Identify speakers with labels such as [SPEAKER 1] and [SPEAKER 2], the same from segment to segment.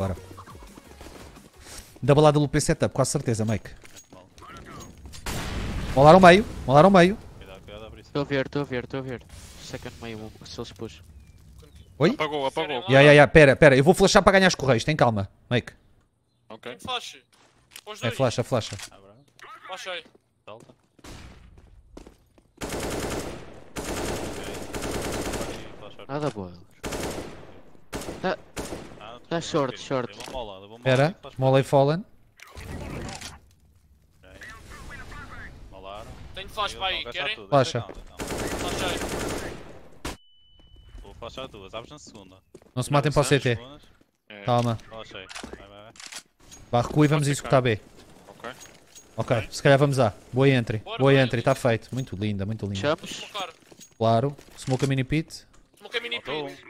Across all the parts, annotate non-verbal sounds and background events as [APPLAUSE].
[SPEAKER 1] Bora. Double AWP setup, com a certeza, Mike. Vão lá ao meio, vão lá ao meio.
[SPEAKER 2] Estou a ver, estou a ver, estou a ver. Second meio, se eles puxam.
[SPEAKER 1] Oi? Apagou, apagou. Ya, ya, ya, pera, pera, eu vou flashar para ganhar os correios, tem calma, Mike.
[SPEAKER 2] Ok. Tem flash.
[SPEAKER 1] Os É flasha, flasha. É
[SPEAKER 2] flasha aí. Nada boa. Tá short, short. Espera,
[SPEAKER 1] Molly Fallen.
[SPEAKER 2] Tenho flash para aí, querem? Então, então. Flasha. Vou flashar duas, abres na segunda. Não se matem para o CT. É. Calma. Vá recuo e vamos executar B.
[SPEAKER 1] Ok. Ok, se calhar vamos A. Boa entry, boa entry, está feito. Muito linda, muito linda. Chaps. Claro. Smoke a mini pit.
[SPEAKER 2] Smoke a mini pit.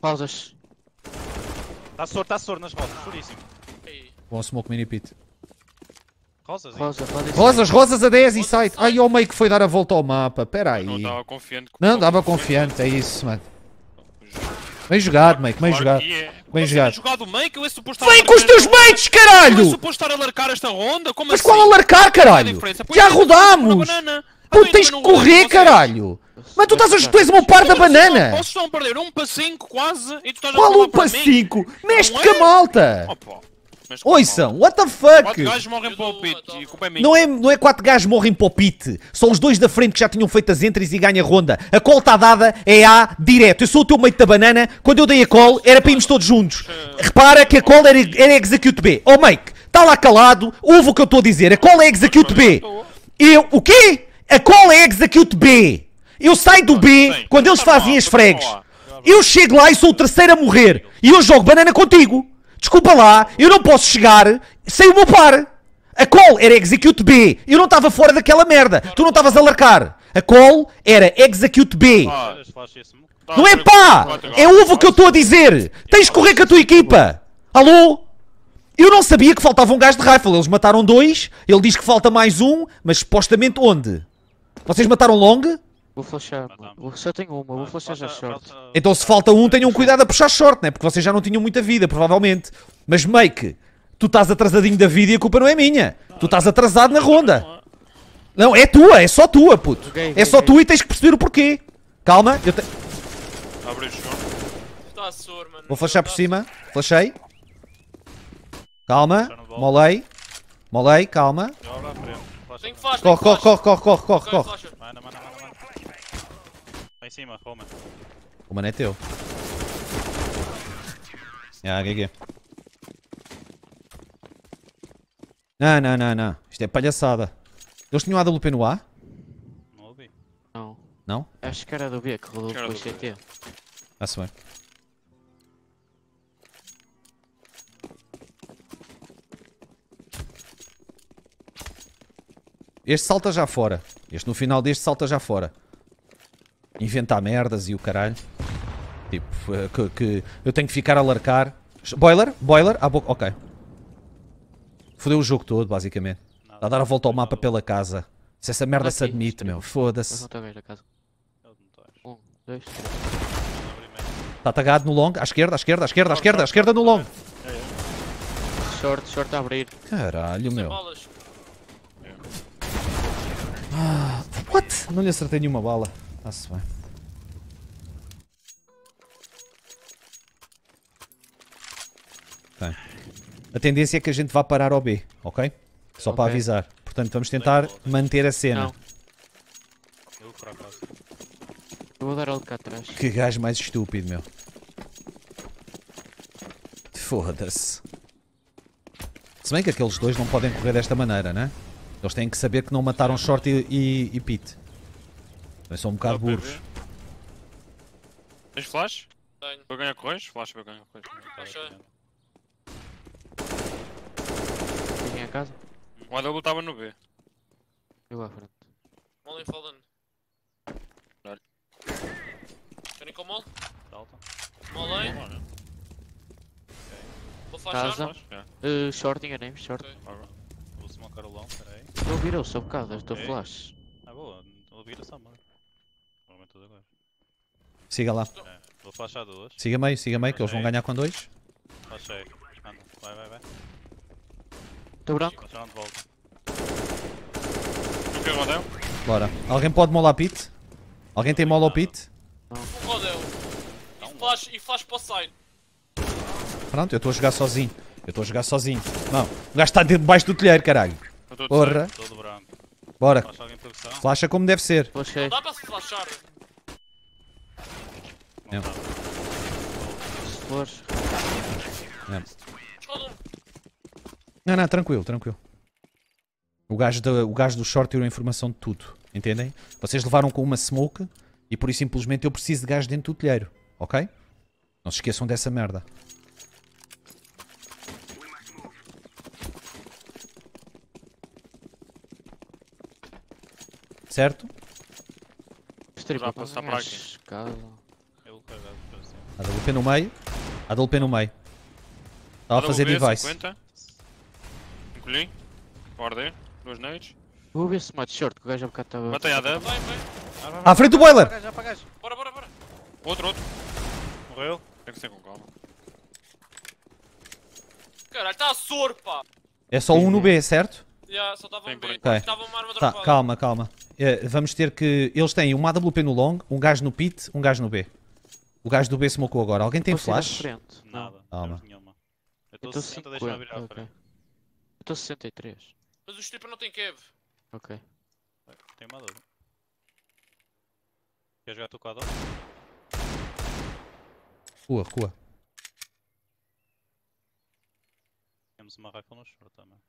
[SPEAKER 2] Pausas. Tá soro, tá soro nas rosas, furíssimo.
[SPEAKER 1] Bom smoke mini pit.
[SPEAKER 2] Rosas, Rosas, rosas a
[SPEAKER 1] 10 e sai. Ai, o meio que foi dar a volta ao mapa. Pera aí. Não estava confiante. Não, estava confiante, é isso, mano. Bem jogado, Mike bem é. assim, jogado. Bem jogado. jogado eu Vem com os teus mates, caralho! Eu suposto estar a larcar esta ronda? Como Mas assim? qual alarcar, caralho? Já é, rodámos! Tu tens que correr, caralho! Mas tu, estás a, tu és uma par da banana! Vocês
[SPEAKER 2] estão a perder um para cinco quase e tu estás Qual Qual um para cinco? mexe com a é? malta!
[SPEAKER 1] Oi Oiçam, what the fuck? 4 gajos
[SPEAKER 2] morrem para o pit e
[SPEAKER 1] culpa é minha. Não é, não é 4 gajos morrem para o pit. São os dois da frente que já tinham feito as entries e ganha a ronda. A call está dada, é A, direto. Eu sou o teu mate da banana. Quando eu dei a call, era para irmos todos juntos. Repara que a call era, era execute B. Oh, Mike, está lá calado, ouve o que eu estou a dizer. A call é execute B. Eu, o quê? A call é execute B. Eu saio do B quando eles tá fazem as tá fregues. Tá eu chego lá e sou o terceiro a morrer. E eu jogo banana contigo. Desculpa lá, eu não posso chegar sem o meu par. A call era execute B. Eu não estava fora daquela merda. Tu não estavas a largar. A call era execute B. Ah, não é pá! É ovo que eu estou a dizer! Tens de correr com a tua equipa! Alô? Eu não sabia que faltava um gajo de rifle. Eles mataram dois. Ele diz que falta mais um, mas supostamente onde? Vocês mataram Long?
[SPEAKER 2] Vou flashar, mano. só tenho uma, vou flashar já short.
[SPEAKER 1] Então se falta um, tenham cuidado a puxar short, né? Porque vocês já não tinham muita vida, provavelmente. Mas Make, tu estás atrasadinho da vida e a culpa não é minha. Tu estás atrasado na ronda. Não, é tua, é só tua, puto. É só tua e tens que perceber o porquê. Calma, eu tenho...
[SPEAKER 2] Tá
[SPEAKER 1] vou flashar por tá cima, flashei. Calma, molei. Molei, calma.
[SPEAKER 2] Corre, corre, corre, corre, corre, corre.
[SPEAKER 1] O mané é teu. Ah, GG. Não, não, não, não. Isto é palhaçada. Eles tinham AWP no A?
[SPEAKER 2] Não ouvi. Não. Não? Acho que era do B que rolou com o CT.
[SPEAKER 1] Ah, se bem. Este salta já fora. Este no final deste salta já fora. Inventar merdas e o caralho. Tipo, que, que eu tenho que ficar a largar. Boiler, boiler, à boca. Ok. Fodeu o jogo todo, basicamente. Nada. Tá a dar a volta ao mapa pela casa. Se essa merda se admite, meu, foda-se. Tá tá um, Está tagado no long, à esquerda, à esquerda, à esquerda, à esquerda, à esquerda no long.
[SPEAKER 2] Short, short a abrir.
[SPEAKER 1] Caralho, meu. Ah, what? Não lhe acertei nenhuma bala. Está-se bem. Tem. A tendência é que a gente vá parar ao B, ok? Só okay. para avisar. Portanto, vamos tentar manter a cena. Não.
[SPEAKER 2] Eu vou dar algo cá atrás.
[SPEAKER 1] Que gajo mais estúpido, meu. Foda-se. Se bem que aqueles dois não podem correr desta maneira, né? Eles têm que saber que não mataram Short e, e, e Pete. Eles são um bocado burros.
[SPEAKER 2] Tens flash? Tenho. Para ganhar correios? Flash para ganhar correios. casa? O AW estava no B. Eu lá à frente. Molly fallen. Olha. Querem com o mol? Delta. Mol aí. Vou flash Casa. É. Eh, short. Yeah. Uh, short, enganei-me, short. Vou smocar o long, peraí. Ele virou só há bocado, estou Ok. flash. Ah, boa. Ele vira só, mano. mão. Normalmente tudo agora.
[SPEAKER 1] Siga lá. É. Vou flashar duas. Siga meio, siga meio, que eles vão ganhar com dois.
[SPEAKER 2] Flashei. Ah, vai, vai, vai. Estou branco. O que rodel?
[SPEAKER 1] Bora. Alguém pode molar pit? Alguém tem mola ao pit?
[SPEAKER 2] O rodel. É e flash, e flash para o side.
[SPEAKER 1] Pronto, eu estou a jogar sozinho. Eu estou a jogar sozinho. Não, o gajo está debaixo do telheiro, caralho. Porra. Bora. Flasha como deve ser. Flashei. Não dá
[SPEAKER 2] para se flashar. Não.
[SPEAKER 1] Não. Não. Não, não, tranquilo, tranquilo. O gajo, do, o gajo do short tirou a informação de tudo, entendem? Vocês levaram com uma smoke e por isso simplesmente eu preciso de gás dentro do telheiro, ok? Não se esqueçam dessa merda. Certo?
[SPEAKER 2] Streamar passar para aqui.
[SPEAKER 1] A WP no meio. A WP no meio. Estava a fazer é device.
[SPEAKER 2] 50? Escolhi. Ordem. Duas nades. Vou ver se mate short, que o gajo já bocado estava. Matei a dama. À frente do boiler! Apaga,
[SPEAKER 1] apaga. Bora, bora,
[SPEAKER 2] bora. Outro, outro. Morreu. Tem que ser com calma. Caralho, está a soro, pá.
[SPEAKER 1] É só um no B, certo?
[SPEAKER 2] Yeah, só estava um B. Okay. Tava uma arma tá,
[SPEAKER 1] calma, calma. Uh, vamos ter que... Eles têm uma AWP no long, um gajo no pit, um gajo no B. O gajo do B smocou agora. Alguém tem flash? Nada. Calma.
[SPEAKER 2] Eu estou então 60, deixa-me virar a okay. frente. Estou 63. Mas o stripper não tem Kev. Ok. Tem uma dúvida. Quer jogar tu com a dor? Rua, recua. Temos uma rifle no short também.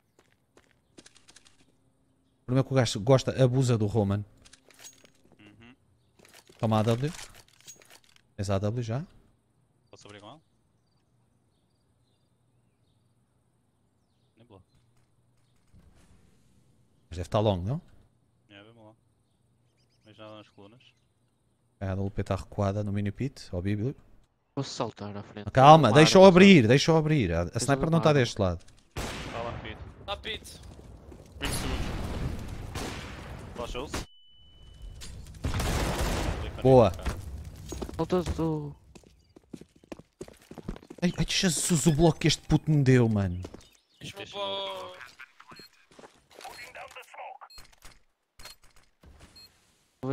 [SPEAKER 1] O problema é que o gajo gosta, abusa do Roman. Uhum. Toma a W. Tens a W já? deve estar longo, não?
[SPEAKER 2] É, vamos lá. Mas nada nas colunas.
[SPEAKER 1] A LP está recuada no mini pit, ao bíblio.
[SPEAKER 2] Posso saltar à frente. Calma, deixa eu
[SPEAKER 1] abrir, deixa eu abrir. A, a sniper não está deste lado.
[SPEAKER 2] Está lá pit. Está pit. Pit sujo. se Boa. Faltas
[SPEAKER 1] do... Ai, ai, Jesus, o bloco que este puto me deu, mano.
[SPEAKER 2] Deixa-me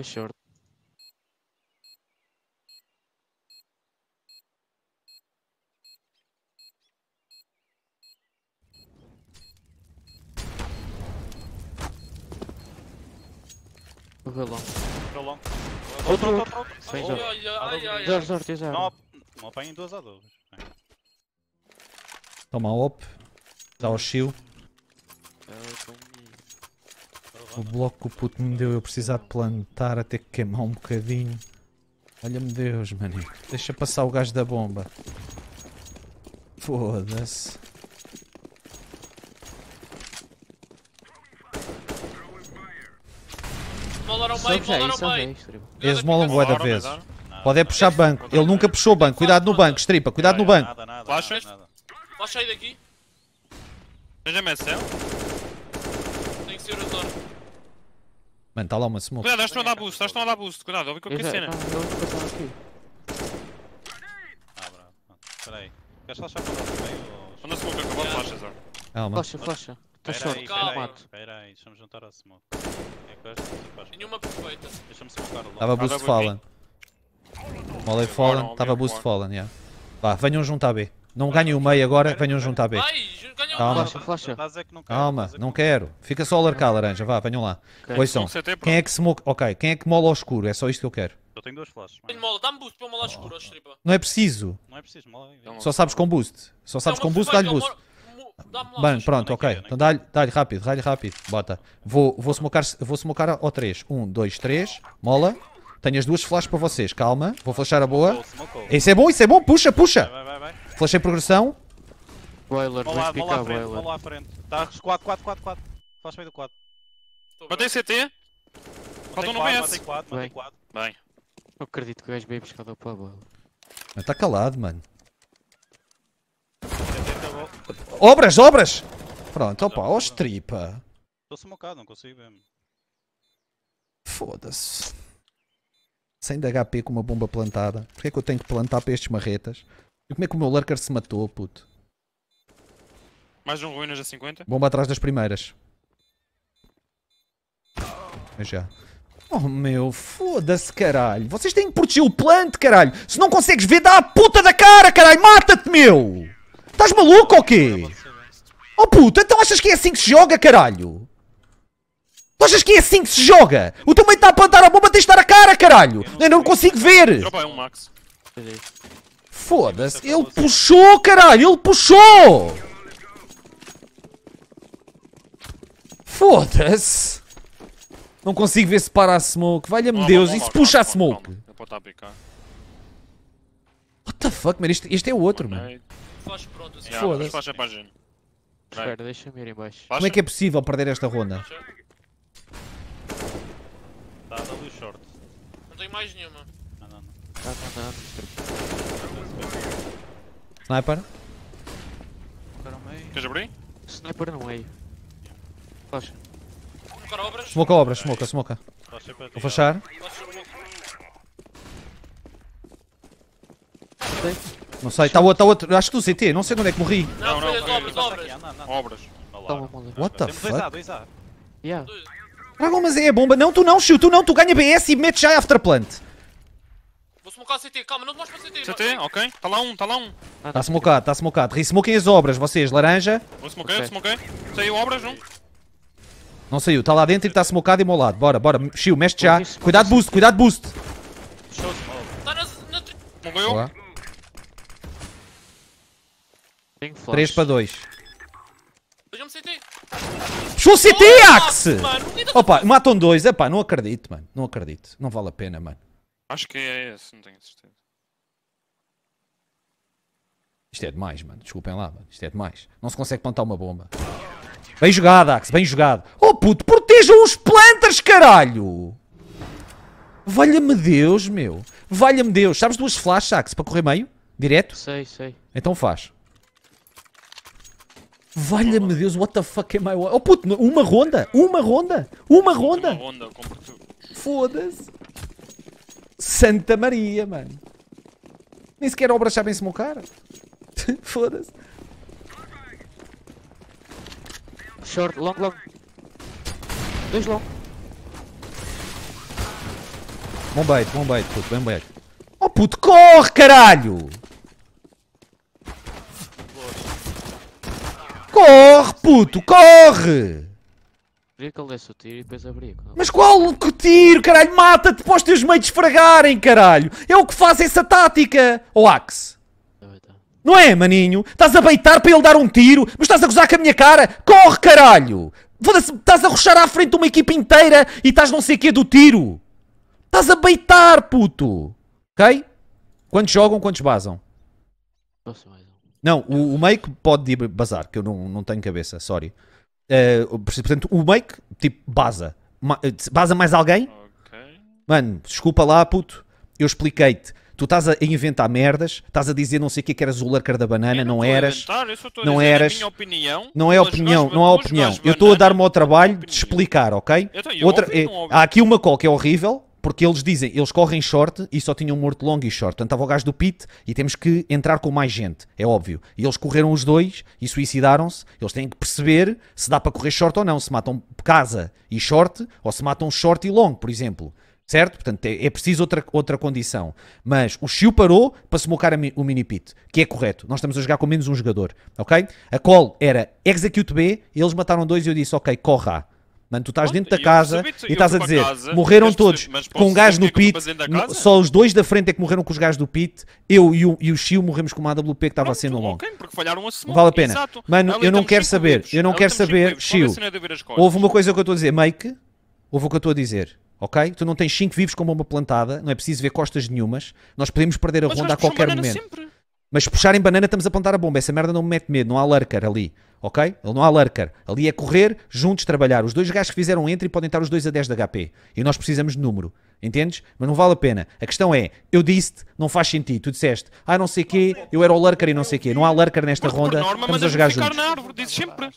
[SPEAKER 2] short Correu long. Correu long. Outro, outro, outro. Bem, Jorge. Jorge, Jorge, Não, não apanhem duas a duas.
[SPEAKER 1] Toma a op. Dá o shield. O bloco que o puto me deu, eu precisar de plantar até que queimar um bocadinho. Olha-me Deus, manico. Deixa passar o gás da bomba. Foda-se.
[SPEAKER 2] Eles molam boa da vez.
[SPEAKER 1] Pode é puxar banco. Ele nunca puxou banco. Cuidado no banco, stripa. Cuidado no banco.
[SPEAKER 2] Flashas? Flash sair daqui. Veja-me é a céu.
[SPEAKER 1] Mano, tá lá uma smoke. Cuidado, estás-te a dar boost, elas a dar boost. Cuidado, ouvi qualquer cena. Ah, bravo. Espera aí. Queres flashar para o nosso meio? Manda smoke,
[SPEAKER 2] acabou de flashas,
[SPEAKER 1] Calma. Flasha, flasha. Tá short, calma.
[SPEAKER 2] Espera deixa-me juntar a smoke. Nenhuma é é perfeita. Deixa-me smokear logo. Estava ah, boost fallen.
[SPEAKER 1] Molei fallen, estava boost fallen, yeah. Vá, venham junto à B. Não ganhem o meio agora, venham junto à B. Vai! Calma. Flasha, flasha. Mas é que não quero, Calma, mas é que não quero. Fica só a largar laranja, vá, venham lá. Okay. Pois Quem é, é que smoke... Ok, quem é que mola ao escuro? É só isto que eu quero.
[SPEAKER 2] Eu tenho duas flashes. Tenho mola, dá-me boost para eu molar ao escuro, ah. ó,
[SPEAKER 1] stripa. Não é preciso. Não é preciso, mola. Só sabes com boost. Só sabes Não, com mas boost, dá-lhe boost. mo- Mano, pronto, ok. quero, Então dá-lhe dá rápido, dá-lhe rápido. Bota. Vou, vou, smocar, ao 3. 1, 2, 3. Mola. Tenho as duas flashes para vocês. Calma. Vou flashar a boa.
[SPEAKER 2] Isso é bom, isso é bom. Puxa, puxa. Vai,
[SPEAKER 1] vai, vai. Flashei progressão.
[SPEAKER 2] Boiler, vão lá, vão lá à frente, vão lá à frente. Tá, 4, 4, 4, 4. Faz meio do 4. Matei CT. Faltou no BS. Matei 4, matei 4. Bem. Eu acredito que o gajo veio buscar o para a bola.
[SPEAKER 1] Está calado, mano. Obras, obras! Pronto, opa, ó tripa.
[SPEAKER 2] Estou smocado, não consigo ver.
[SPEAKER 1] Foda-se. Sem de HP com uma bomba plantada. Porquê é que eu tenho que plantar para estes marretas? E como é que o meu lurker se matou, puto?
[SPEAKER 2] Mais um ruínas a 50. Bomba
[SPEAKER 1] atrás das primeiras. já. Oh meu, foda-se caralho. Vocês têm que proteger o plant, caralho. Se não consegues ver, dá a puta da cara, caralho. Mata-te, meu. Estás maluco ou quê? Oh puta, então achas que é assim que se joga, caralho? Tu achas que é assim que se joga? O teu meio está a plantar a bomba, tens de estar a cara, caralho! Eu não, eu não consigo ver! é um Max. Foda-se, é ele puxou, caralho! Ele puxou! Foda-se! Não consigo ver se para a smoke. Valha-me Deus, isso puxa a smoke. Ele pode estar a picar. What the fuck, mano? Este, este é o outro, mano.
[SPEAKER 2] Foda-se. Espera, deixa-me ir em Como é que é possível
[SPEAKER 1] perder esta ronda?
[SPEAKER 2] Tá, Dá, dá o short. Não tenho mais
[SPEAKER 1] nenhuma. Tá, tá, tá.
[SPEAKER 2] Sniper? Queres abrir? Sniper no meio. Flash.
[SPEAKER 1] Smoke a obra, smoke, smoke. Vou fechar. Não sei, está outro, está outro. Acho que no CT, não sei onde é que morri.
[SPEAKER 2] Não, não, não, obras, obras. Obras. What the fuck? 2A, 2A.
[SPEAKER 1] Yeah. mas é a bomba. Não, tu não, Chiu, tu não, tu ganha BS e metes já afterplant.
[SPEAKER 2] Vou smocar CT, calma, não te mostro para o CT. CT, ok. Está lá um, está lá um.
[SPEAKER 1] Está smocado, está smocado. Resmoquem as obras, vocês, laranja.
[SPEAKER 2] Vou smocar, okay. smoquei. Saiu obras, não?
[SPEAKER 1] Não saiu, está lá dentro e está smocado e molado. Bora, bora, Shio, mexe já. Cuidado, boost, cuidado, boost. Tá Morreu. 3 para 2. Chegou o CT, Axe! Opa, matam dois. Epá, não acredito, mano. Não acredito. Não vale a pena, mano.
[SPEAKER 2] Acho que é esse, não tenho certeza.
[SPEAKER 1] Isto é demais, mano. Desculpem lá, mano. Isto é demais. Não se consegue plantar uma bomba. Bem jogado, Axe, bem jogado. Oh puto, protejam os plantas, caralho! Valha-me Deus, meu. Valha-me Deus. Sabes duas flash, Axe, para correr meio? Direto? Sei, sei. Então faz. Valha-me Deus, what the fuck am I... Oh puto, uma ronda? Uma ronda? Uma ronda? Uma ronda, compro Foda-se. Santa Maria, mano. Nem sequer obras sabem-se mocar. [LAUGHS] Foda-se. Short, long, long. Dois long. Bom bait, bom bait, puto, bem bait. Oh puto, corre caralho! Corre, puto, corre!
[SPEAKER 2] Queria que ele desse é o tiro e depois abriu Mas qual
[SPEAKER 1] que tiro, caralho? Mata-te para os teus meios esfragarem, caralho! É o que faz essa tática, O Axe! Não é, maninho? Estás a beitar para ele dar um tiro, mas estás a gozar com a minha cara? Corre, caralho! estás a rochar à frente de uma equipa inteira e estás não sei o quê do tiro. Estás a beitar, puto. Ok? Quantos jogam, quantos basam? Não, o, o make pode bazar, que eu não, não tenho cabeça, sorry. Uh, eh, portanto, o make, tipo, baza. Eh, baza mais alguém? Ok. Mano, desculpa lá, puto. Eu expliquei-te Tu estás a inventar merdas, estás a dizer não sei o que, que eras o lurker da banana, eu não, não eras. Inventar, não eras. minha opinião, não é opinião, não há é opinião. Eu estou a dar-me ao trabalho de explicar, ok? Eu tenho, Outra, ouvi, é, há aqui uma call que é horrível, porque eles dizem, eles correm short e só tinham morto long e short. Portanto, estava o gajo do pit e temos que entrar com mais gente, é óbvio. E eles correram os dois e suicidaram-se. Eles têm que perceber se dá para correr short ou não, se matam casa e short ou se matam short e long, por exemplo. Certo? Portanto, é, é preciso outra, outra condição. Mas o Chiu parou para se mocar o mini pit, que é correto. Nós estamos a jogar com menos um jogador, ok? A call era execute B, eles mataram dois e eu disse, ok, corra Mano, tu estás dentro da casa e estás a dizer casa, morreram todos com um gás no é pit, no, só os dois da frente é que morreram com os gás do pit, eu e o, e o Chiu morremos com uma AWP que estava sendo longo. Okay, vale a pena. Exato. Mano, Ali eu não quero saber, eu não Ali quero saber, é Chiu, houve uma coisa que eu estou a dizer, Make, houve o que eu estou a dizer ok? Tu não tens 5 vivos com bomba plantada, não é preciso ver costas nenhumas. Nós podemos perder a Mas ronda a qualquer momento. Sempre. Mas puxarem banana, estamos a apontar a bomba. Essa merda não me mete medo, não há lurker ali. Ok? não há lurker. Ali é correr, juntos trabalhar. Os dois gajos que fizeram entre e podem estar os dois a 10 de HP. E nós precisamos de número. Entendes? Mas não vale a pena. A questão é, eu disse-te, não faz sentido. Tu disseste, ah, não sei quê, eu era o lurker e não sei quê. Não há lurker nesta mas, ronda. Norma, estamos a jogar juntos. Árvore, sempre,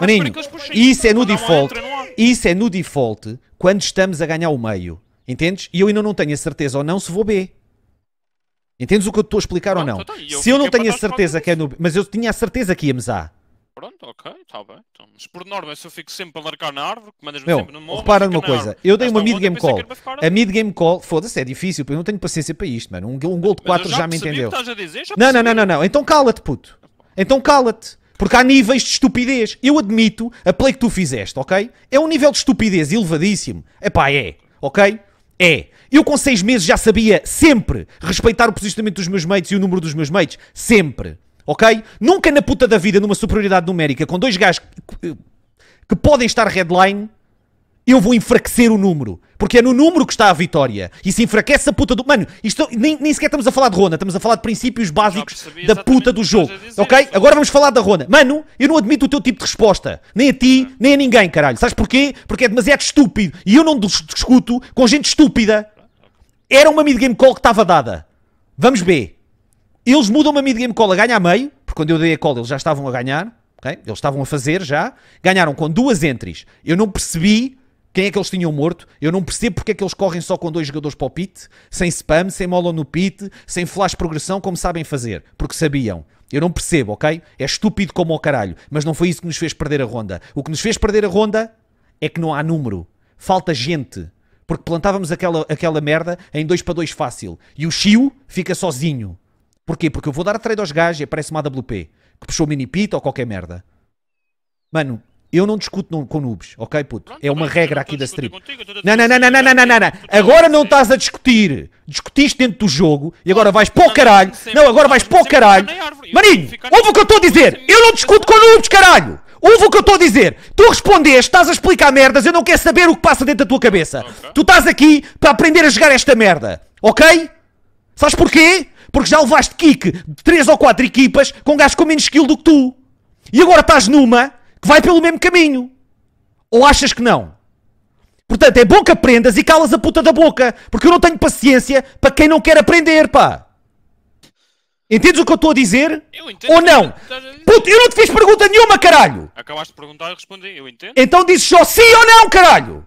[SPEAKER 1] Maninho, isso é no default. Isso é no default quando estamos a ganhar o meio. Entendes? E eu ainda não tenho a certeza ou não se vou B. Entendes o que eu estou a explicar Pronto, ou não? Tá, Se eu não tenho a certeza que é no. Mas eu tinha a certeza que íamos A.
[SPEAKER 2] Pronto, ok, está bem. Então, mas por norma, se eu fico sempre a marcar na árvore, mandas-me sempre no morro. Repara numa
[SPEAKER 1] coisa, árvore. eu dei Esta uma mid-game call. A mid-game call, foda-se, é difícil, eu não tenho paciência para isto, mano. Um, um gol de 4 já, já me entendeu. Dizer, já não, não, não, não, não. Então cala-te, puto. Então cala-te. Porque há níveis de estupidez. Eu admito a play que tu fizeste, ok? É um nível de estupidez elevadíssimo. É pá, é. Ok? É. Eu com seis meses já sabia sempre respeitar o posicionamento dos meus mates e o número dos meus mates. Sempre. Ok? Nunca na puta da vida, numa superioridade numérica, com dois gajos que, que, que podem estar headline, eu vou enfraquecer o número. Porque é no número que está a vitória. E se enfraquece a puta do. Mano, isto, nem, nem sequer estamos a falar de Rona, estamos a falar de princípios básicos da puta do jogo. Dizer, ok? Foi. Agora vamos falar da Rona. Mano, eu não admito o teu tipo de resposta. Nem a ti, uhum. nem a ninguém, caralho. Sabes porquê? Porque é demasiado estúpido. E eu não discuto com gente estúpida. Era uma mid-game call que estava dada. Vamos ver Eles mudam uma mid-game call a ganhar meio, porque quando eu dei a call eles já estavam a ganhar, okay? eles estavam a fazer já. Ganharam com duas entries. Eu não percebi quem é que eles tinham morto. Eu não percebo porque é que eles correm só com dois jogadores para o pit, sem spam, sem mola no pit, sem flash progressão, como sabem fazer, porque sabiam. Eu não percebo, ok? É estúpido como o caralho, mas não foi isso que nos fez perder a ronda. O que nos fez perder a ronda é que não há número, falta gente. Porque plantávamos aquela, aquela merda em 2 para 2 fácil. E o Chiu fica sozinho. Porquê? Porque eu vou dar a trade aos gajos e aparece uma AWP. Que puxou mini pit ou qualquer merda. Mano, eu não discuto com noobs, ok, puto? Pronto, é uma regra aqui da strip. Contigo, não, não, não, não, não, não, não, não, não. Agora não estás a discutir. Discutiste dentro do jogo e agora vais para o caralho. Não, agora vais para o caralho. Maninho, ouve o que eu estou a dizer. Eu não discuto com noobs, caralho. Ouve o que eu estou a dizer. Tu respondeste, estás a explicar merdas, eu não quero saber o que passa dentro da tua cabeça. Okay. Tu estás aqui para aprender a jogar esta merda, ok? Sabes porquê? Porque já levaste kick de 3 ou 4 equipas com gajos com menos skill do que tu. E agora estás numa que vai pelo mesmo caminho. Ou achas que não? Portanto, é bom que aprendas e calas a puta da boca, porque eu não tenho paciência para quem não quer aprender, pá. Entendes o que eu estou a dizer? Eu entendo. Ou não? puta eu não te fiz pergunta nenhuma, caralho! Acabaste de perguntar e respondi, eu entendo. Então dizes só sim ou não, caralho!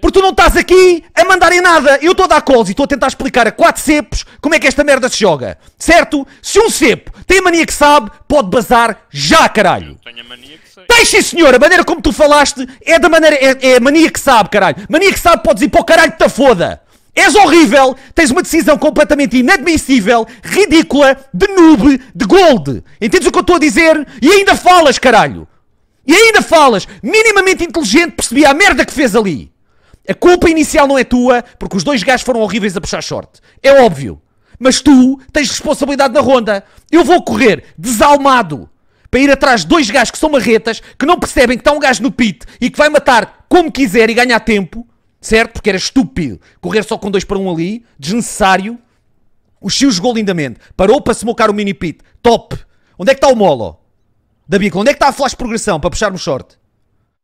[SPEAKER 1] Porque tu não estás aqui a mandar em nada. Eu estou a dar calls e estou a tentar explicar a quatro cepos como é que esta merda se joga. Certo? Se um cepo tem a mania que sabe, pode bazar já, caralho. Eu tenho a mania que sei. Deixa senhor. A maneira como tu falaste é da maneira... É, é a mania que sabe, caralho. Mania que sabe podes ir para o caralho que te foda. És horrível, tens uma decisão completamente inadmissível, ridícula, de noob, de gold. Entendes o que eu estou a dizer? E ainda falas, caralho. E ainda falas, minimamente inteligente, percebi a merda que fez ali. A culpa inicial não é tua, porque os dois gajos foram horríveis a puxar short. É óbvio. Mas tu tens responsabilidade na ronda. Eu vou correr desalmado para ir atrás de dois gajos que são marretas, que não percebem que está um gajo no pit e que vai matar como quiser e ganhar tempo certo? Porque era estúpido correr só com dois para um ali, desnecessário. O chiu jogou lindamente, parou para smocar o mini pit, top. Onde é que está o Molo? Da Bico, onde é que está a flash progressão para puxarmos short?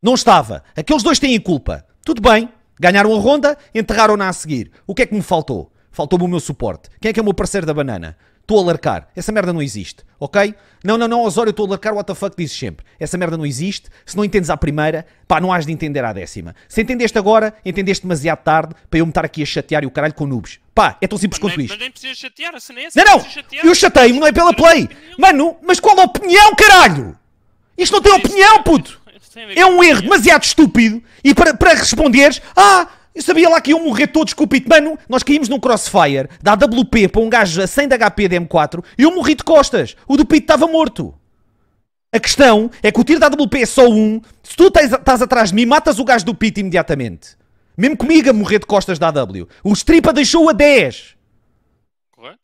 [SPEAKER 1] Não estava. Aqueles dois têm culpa. Tudo bem, ganharam a ronda, enterraram-na a seguir. O que é que me faltou? Faltou-me o meu suporte. Quem é que é o meu parceiro da banana? Estou a larcar. Essa merda não existe, ok? Não, não, não, Osório, estou a larcar, what the fuck, dizes sempre. Essa merda não existe. Se não entendes à primeira, pá, não has de entender à décima. Se entendeste agora, entendeste demasiado tarde para eu me estar aqui a chatear e o caralho com noobs. Pá, é tão simples quanto isto. Mas
[SPEAKER 2] nem precisas chatear, assim é Não, não,
[SPEAKER 1] eu chatei-me, não é pela play. Mano, mas qual a opinião, caralho? Isto não tem opinião, puto. É um erro demasiado estúpido e para, para responderes, ah, eu sabia lá que iam morrer todos com o pit. Mano, nós caímos num crossfire da AWP para um gajo a 100 de HP de M4 e eu morri de costas. O do pit estava morto. A questão é que o tiro da AWP é só um. Se tu estás atrás de mim, matas o gajo do pit imediatamente. Mesmo comigo a morrer de costas da AW. O Stripa deixou a 10. correto.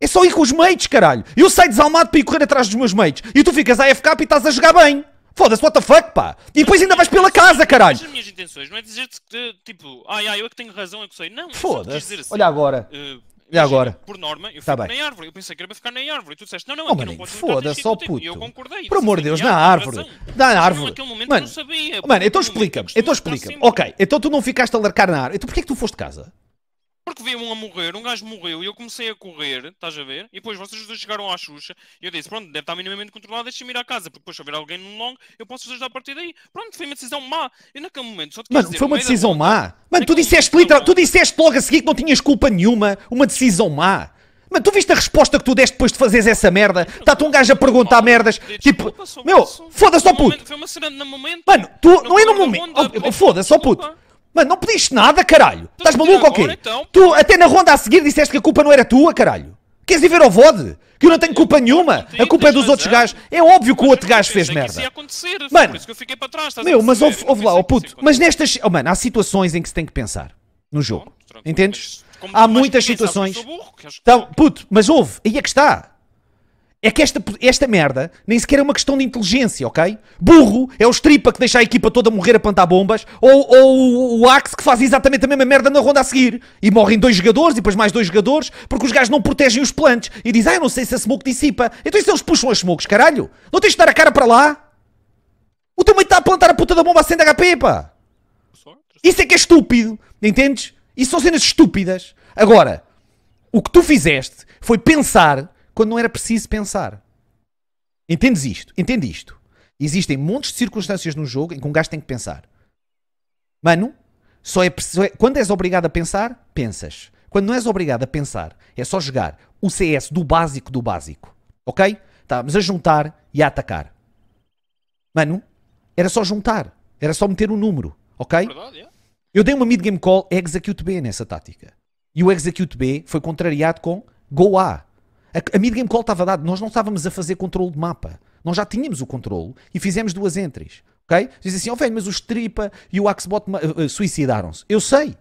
[SPEAKER 1] É só ir com os mates, caralho. Eu saio desalmado para ir correr atrás dos meus mates. E tu ficas AFK e estás a jogar bem. Foda-se, what the fuck, pá! E depois ainda vais pela casa, caralho! As
[SPEAKER 2] minhas intenções, não é dizer-te que, tipo, ai, ai, eu é que tenho razão, eu que sei. Não, é foda-se. Assim, Olha agora.
[SPEAKER 1] Uh, e agora? Por norma, eu tá bem.
[SPEAKER 2] na árvore. Eu pensei que era para ficar na árvore. E tu disseste, não, não,
[SPEAKER 1] oh, não Foda-se, só puto. Oh, e eu concordei. Por amor assim, de Deus, ah, na árvore. Na árvore. Naquele momento mano, não sabia. Mano, então explica-me. Então explica-me. Ok, então tu não ficaste a larcar na árvore. Então porquê é que tu foste de casa? Porque vi um a
[SPEAKER 2] morrer, um gajo morreu e eu comecei a correr, estás a ver? E depois vocês dois chegaram à Xuxa e eu disse: Pronto, deve estar minimamente controlado, deixa-me ir à casa, porque depois se houver alguém no long, eu posso ajudar a partir daí. Pronto, foi uma decisão má. E naquele momento só te Mano, dizer, foi uma decisão
[SPEAKER 1] má. Mano, tu disseste literal, tu disseste logo a seguir que não tinhas culpa nenhuma, uma decisão má. Mano, tu viste a resposta que tu deste depois de fazeres essa merda? Está-te um gajo a perguntar merdas. Tipo, meu, foda-se, ao puto. Foi
[SPEAKER 2] uma cena no momento.
[SPEAKER 1] Mano, tu, não, não é no momento. Oh, foda-se, ao puto. Mano, não pediste nada, caralho. Tu então Estás maluco ou quê? Então. Tu até na ronda a seguir disseste que a culpa não era tua, caralho. Queres ir ver ao VOD? Que eu não tenho culpa nenhuma. a culpa é dos outros gajos. É óbvio que o outro gajo fez merda. mano, trás, Meu, mas houve, lá, oh puto. Mas nestas. Oh, mano, há situações em que se tem que pensar. No jogo. Bom, Entendes? Há muitas situações. Burro, então, é. puto, mas houve. Aí é que está. É que esta, esta merda nem sequer é uma questão de inteligência, ok? Burro é o stripa que deixa a equipa toda morrer a plantar bombas, ou, ou o Axe que faz exatamente a mesma merda na ronda a seguir. E morrem dois jogadores e depois mais dois jogadores, porque os gajos não protegem os plantes e dizem, ah, eu não sei se a smoke dissipa. Então isso se eles puxam as smokes, caralho? Não tens de dar a cara para lá? O teu mãe está a plantar a puta da bomba a 100 HP, pá! Isso é que é estúpido, entendes? Isso são cenas estúpidas. Agora, o que tu fizeste foi pensar quando não era preciso pensar. Entendes isto? Entende isto? Existem montes de circunstâncias no jogo em que um gajo tem que pensar. Mano, só é, só é, quando és obrigado a pensar, pensas. Quando não és obrigado a pensar, é só jogar o CS do básico do básico. Ok? Estávamos a juntar e a atacar. Mano, era só juntar. Era só meter um número. Ok? É verdade, é. Eu dei uma mid-game call execute B nessa tática. E o execute B foi contrariado com go A. A, a mid-game call estava dada, nós não estávamos a fazer controle de mapa. Nós já tínhamos o controle e fizemos duas entries. Ok? Diz assim, ó oh, velho, mas o Stripa e o Axbot uh, uh, suicidaram-se. Eu sei.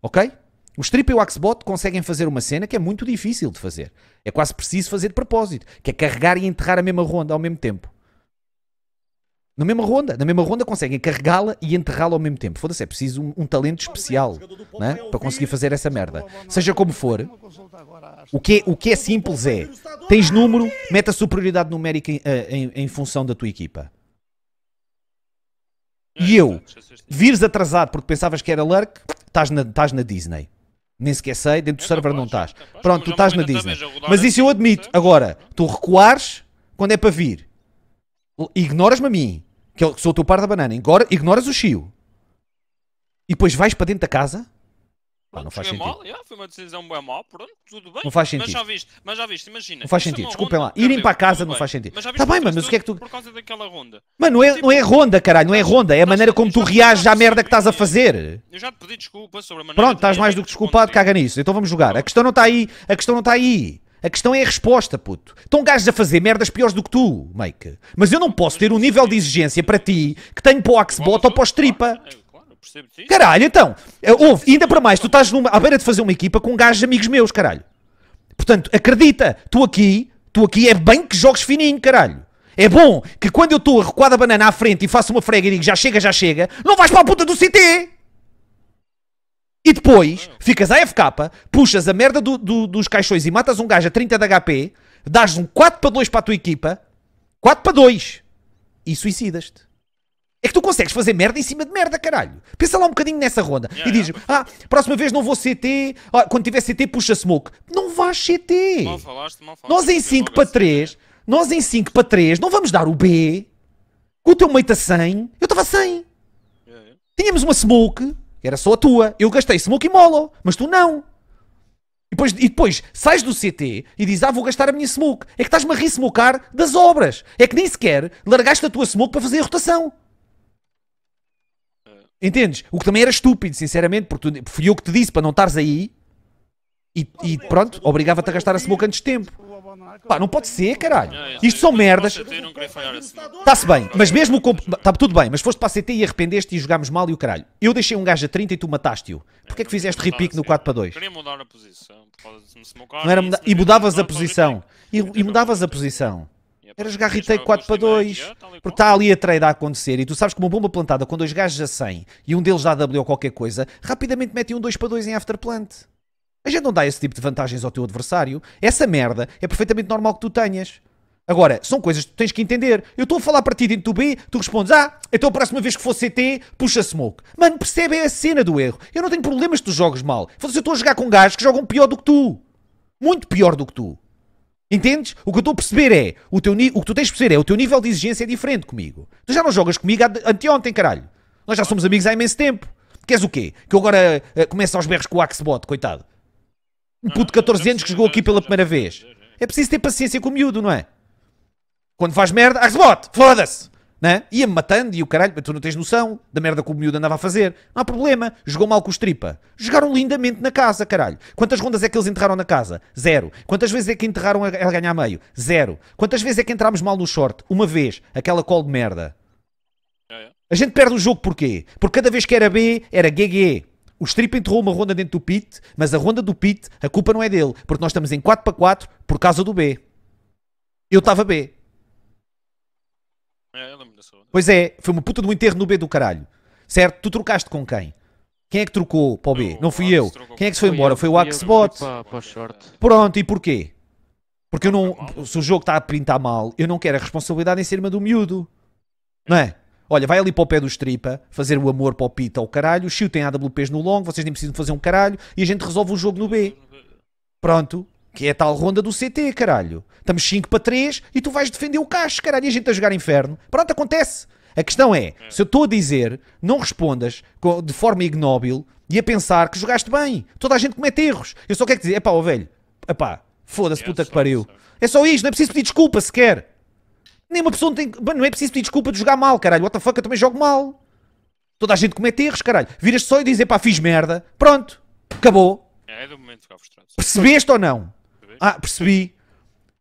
[SPEAKER 1] Ok? O Stripa e o Axbot conseguem fazer uma cena que é muito difícil de fazer. É quase preciso fazer de propósito, que é carregar e enterrar a mesma ronda ao mesmo tempo. Na mesma ronda, na mesma ronda conseguem carregá-la e enterrá-la ao mesmo tempo. Foda-se, é preciso um, um talento é, especial né? para conseguir fazer essa é merda. Seja como for, o que é, o que é simples é: tens número, mete a superioridade numérica em, eh, em, em função da tua equipa. E eu, vires atrasado porque pensavas que era lurk, estás na, estás na Disney. Nem sequer sei, dentro do server não estás. Pronto, tu estás na Disney. Mas isso eu admito. Agora, tu recuares quando é para vir. Ignoras-me a mim que sou o teu par da banana, Agora, ignoras o chio e depois vais para dentro da casa? Pá, não faz foi sentido. Mal, foi uma decisão bem mal, pronto, tudo bem. Não faz sentido. Mas já viste, mas já viste imagina. Não faz é sentido, desculpem lá. Irem para casa não faz sentido. Está bem, mano, mas o que é que tu. Por causa daquela ronda. Mano, não é, tipo, não é ronda, caralho, não é ronda, é a maneira como tu reages à merda que estás a fazer. Eu já te pedi desculpa sobre a maneira. Pronto, estás mais é do que desculpado, caga nisso. Então vamos jogar. A questão não está aí, a questão não está aí. A questão é a resposta, puto. Estão gajos a fazer merdas piores do que tu, Mike. Mas eu não posso ter um nível de exigência para ti que tenho para o Axebot ou para o Stripa. Caralho, então. Eh, ouve ainda para mais, tu estás numa, à beira de fazer uma equipa com gajos amigos meus, caralho. Portanto, acredita, tu aqui, tu aqui é bem que jogues fininho, caralho. É bom que quando eu estou a recuar a banana à frente e faço uma frega e digo já chega, já chega, não vais para a puta do CT. E depois ficas à FK, puxas a merda do, do, dos caixões e matas um gajo a 30 de HP, dás um 4 para 2 para a tua equipa, 4 para 2 e suicidas-te. É que tu consegues fazer merda em cima de merda, caralho. Pensa lá um bocadinho nessa ronda yeah, e dizes: yeah. Ah, próxima vez não vou CT. Ah, quando tiver CT, puxa smoke. Não vais CT. Mal falaste, mal falaste. Nós em 5 para 3, nós em 5 para 3, não vamos dar o B. o teu mate a 100, eu estava a 100. Yeah, Tínhamos uma smoke. Era só a tua. Eu gastei smoke e molo, mas tu não. E depois, e depois sais do CT e dizes, ah, vou gastar a minha smoke. É que estás-me a resmocar das obras. É que nem sequer largaste a tua smoke para fazer a rotação. É. Entendes? O que também era estúpido, sinceramente, porque fui eu que te disse para não estares aí e, e pronto, obrigava-te a gastar a smoke antes de tempo. Pá, não pode ser, caralho. Isto são merdas. Está-se assim. bem, mas mesmo com. Está tudo bem, mas foste para a CT e arrependeste e jogámos mal e o caralho. Eu deixei um gajo a 30 e tu mataste-o. Porquê é que fizeste repique no 4 para 2? Assim,
[SPEAKER 2] queria mudar a posição. era muda... E mudavas a
[SPEAKER 1] posição. E, e mudavas a posição. Era jogar retake 4 para 2. Porque está ali a trade a acontecer e tu sabes que uma bomba plantada com dois gajos a 100 e um deles dá W ou qualquer coisa, rapidamente mete um 2 para 2 em afterplant. A gente não dá esse tipo de vantagens ao teu adversário. Essa merda é perfeitamente normal que tu tenhas. Agora, são coisas que tu tens que entender. Eu estou a falar para ti dentro do B, tu respondes, ah, então a próxima vez que for CT, puxa smoke. Mano, percebe é a cena do erro. Eu não tenho problemas se tu jogas mal. Foda-se, eu estou a jogar com gajos que jogam pior do que tu. Muito pior do que tu. Entendes? O que eu estou a perceber é, o, teu, o que tu tens de perceber é, o teu nível de exigência é diferente comigo. Tu já não jogas comigo anteontem, caralho. Nós já somos amigos há imenso tempo. Queres o quê? Que eu agora uh, eh, começo aos berros com o Axebot, coitado. Um puto de 14 anos que jogou aqui pela primeira vez. É preciso ter paciência com o miúdo, não é? Quando faz merda, a rebote, foda-se! Né? Ia-me matando e o caralho, tu não tens noção da merda que o miúdo andava a fazer. Não há problema, jogou mal com os stripa. Jogaram lindamente na casa, caralho. Quantas rondas é que eles enterraram na casa? Zero. Quantas vezes é que enterraram a, ganhar meio? Zero. Quantas vezes é que entrámos mal no short? Uma vez. Aquela call de merda. É, é. A gente perde o jogo porquê? Porque cada vez que era B, era GG. O Strip enterrou uma ronda dentro do pit, mas a ronda do pit, a culpa não é dele, porque nós estamos em 4 para 4 por causa do B. Eu estava B. É, Pois é, foi uma puta de um enterro no B do caralho. Certo? Tu trocaste com quem? Quem é que trocou para o B? Eu, não fui eu. Quem é que se foi embora? Foi o Axebot. Pronto, e porquê? Porque eu não. Se o jogo está a pintar mal, eu não quero a responsabilidade em cima do miúdo. Não é? Olha, vai ali para o pé do Stripa, fazer o amor para o Pita ao caralho, o Chiu tem AWPs no longo, vocês nem precisam fazer um caralho, e a gente resolve o jogo no B. Pronto. Que é a tal ronda do CT, caralho. Estamos 5 para 3 e tu vais defender o cacho, caralho, e a gente a jogar inferno. Pronto, acontece. A questão é, se eu estou a dizer, não respondas de forma ignóbil e a pensar que jogaste bem. Toda a gente comete erros. Eu só quero dizer, é pá, velho, é pá, foda-se, puta que pariu. É. é só isto, não é preciso pedir desculpa sequer. Nem uma pessoa não tem. Mano, não é preciso pedir desculpa de jogar mal, caralho. WTF, eu também jogo mal. Toda a gente comete erros, caralho. Viras só e dizer pá, fiz merda. Pronto. Acabou.
[SPEAKER 2] É, é do momento ficar
[SPEAKER 1] frustrado. Percebeste ou não? Percebeste? Ah, percebi.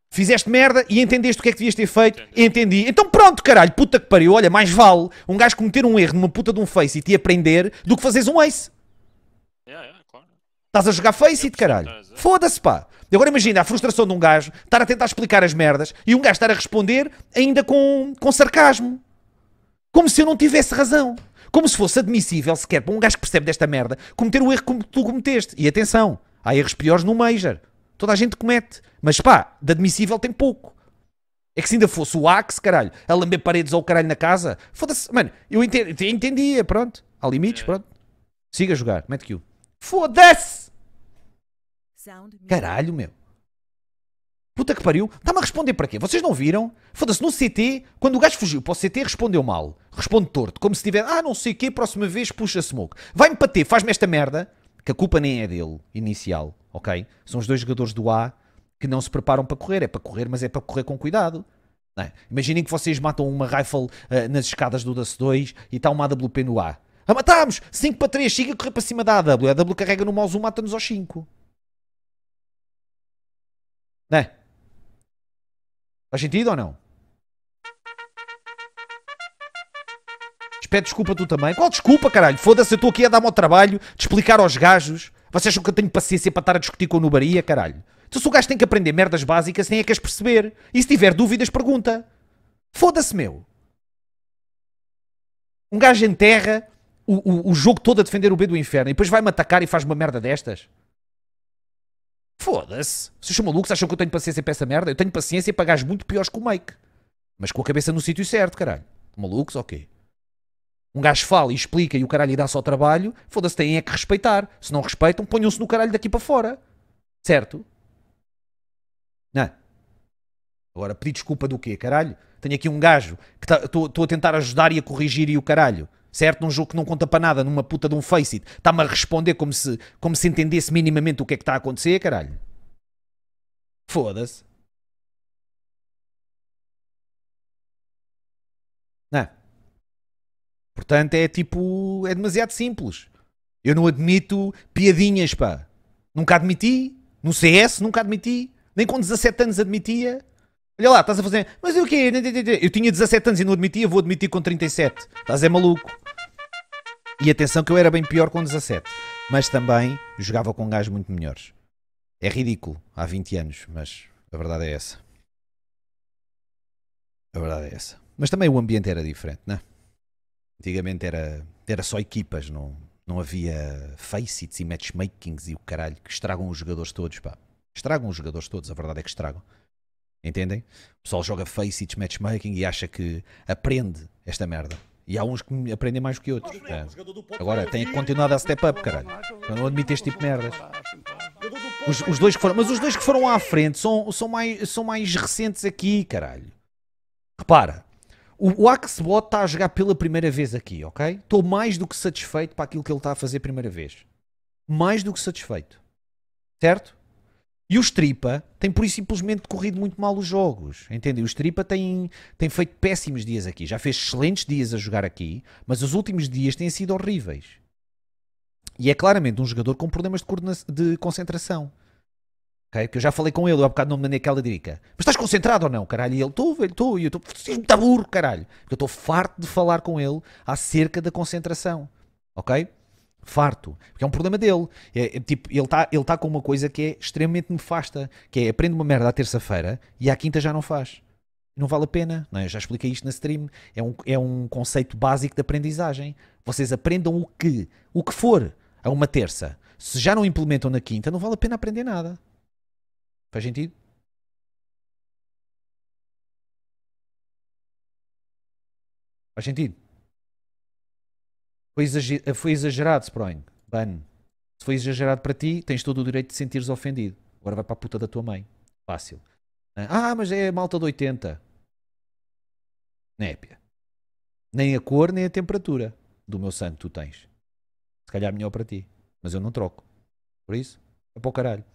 [SPEAKER 1] Fizeste merda e entendeste o que é que devias ter feito. Entendi. Entendi. Então pronto, caralho, puta que pariu. Olha, mais vale um gajo cometer um erro numa puta de um face e te aprender do que fazeres um ace. Yeah, yeah. Estás a jogar Face e de caralho. Foda-se, pá. Agora imagina a frustração de um gajo estar a tentar explicar as merdas e um gajo estar a responder ainda com, com sarcasmo. Como se eu não tivesse razão. Como se fosse admissível sequer para um gajo que percebe desta merda cometer o erro que tu cometeste. E atenção, há erros piores no Major. Toda a gente comete. Mas pá, de admissível tem pouco. É que se ainda fosse o Axe, caralho, a lamber paredes ou o caralho na casa, foda-se. Mano, eu entendia, entendia, pronto. Há limites, é. pronto. Siga a jogar, mete o Foda-se! Caralho, meu. Puta que pariu. Está-me a responder para quê? Vocês não viram? Foda-se, no CT, quando o gajo fugiu para o CT, respondeu mal. Responde torto. Como se tiver, ah, não sei o quê, próxima vez puxa smoke. Vai-me bater, faz-me esta merda. Que a culpa nem é dele, inicial, ok? São os dois jogadores do A que não se preparam para correr. É para correr, mas é para correr com cuidado. É? Imaginem que vocês matam uma rifle uh, nas escadas do DAS 2 e está uma AWP no A. Ah, a matámos! 5 para 3, siga correr para cima da AW. A AW carrega no mouse 1, mata-nos aos 5. Né? Faz sentido ou não? Pede desculpa tu também. Qual desculpa, caralho? Foda-se, eu estou aqui a dar-me ao trabalho de explicar aos gajos. Vocês acham que eu tenho paciência para estar a discutir com o Nubaria, caralho? Então, se o gajo tem que aprender merdas básicas, nem é que as perceber. E se tiver dúvidas, pergunta. Foda-se, meu. Um gajo enterra o, o, o jogo todo a defender o B do inferno e depois vai-me atacar e faz uma merda destas. Foda-se. Vocês são malucos? Acham que eu tenho paciência para essa merda? Eu tenho paciência para gajos muito piores que o Mike. Mas com a cabeça no sítio certo, caralho. Malucos? Ok. Um gajo fala e explica e o caralho dá só trabalho. Foda-se, têm é que respeitar. Se não respeitam, ponham-se no caralho daqui para fora. Certo? Não. Agora, pedir desculpa do quê, caralho? Tenho aqui um gajo que estou tá, a tentar ajudar e a corrigir e o caralho certo? Num jogo que não conta para nada, numa puta de um face it, está-me a responder como se, como se entendesse minimamente o que é que está a acontecer, caralho. Foda-se. Não. É? Portanto, é tipo. É demasiado simples. Eu não admito piadinhas, pá. Nunca admiti. No CS, nunca admiti. Nem com 17 anos admitia. Olha lá, estás a fazer. Mas eu o quê? Eu tinha 17 anos e não admitia, vou admitir com 37. Estás é maluco. E atenção que eu era bem pior com 17, mas também jogava com gajos muito melhores. É ridículo, há 20 anos, mas a verdade é essa. A verdade é essa. Mas também o ambiente era diferente, não é? Antigamente era, era só equipas, não, não havia facets e matchmakings e o caralho que estragam os jogadores todos, pá. Estragam os jogadores todos, a verdade é que estragam. Entendem? O pessoal joga facets, matchmaking e acha que aprende esta merda. E há uns que aprendem mais que outros. É. Agora tem que continuar a dar step up, caralho. Eu não admito este tipo de merdas. Assim, os, os, dois que foram, mas os dois que foram à frente são, são, mais, são mais recentes aqui, caralho. Repara, o, o Axebot está a jogar pela primeira vez aqui, ok? Estou mais do que satisfeito para aquilo que ele está a fazer a primeira vez. Mais do que satisfeito. Certo? E os Tripa têm por isso simplesmente corrido muito mal os jogos, entendem? Os Tripa têm, tem feito péssimos dias aqui, já fez excelentes dias a jogar aqui, mas os últimos dias têm sido horríveis. E é claramente um jogador com problemas de, de concentração. Okay? Que eu já falei com ele, há bocado não me mandei aquela dica. Mas estás concentrado ou não, caralho? E ele, estou, velho, estou. E eu estou, muito burro, caralho. Porque eu estou farto de falar com ele acerca da concentração. Ok? farto, porque é um problema dele. É, é tipo, ele está ele tá com uma coisa que é extremamente nefasta, que é aprende uma merda à terça-feira e à quinta já não faz. Não vale a pena, não é? Eu já expliquei isto na stream. É um, é um conceito básico de aprendizagem. Vocês aprendam o que, o que for, a uma terça. Se já não implementam na quinta, não vale a pena aprender nada. Faz sentido? Faz sentido? Foi, exagerado, foi exagerado Ban. Se foi exagerado para ti, tens todo o direito de sentires ofendido. Agora vai para a puta da tua mãe. Fácil. Ah, ah mas é malta de 80. Népia. Nem a cor, nem a temperatura do meu sangue tu tens. Se calhar melhor para ti. Mas eu não troco. Por isso, é para o caralho.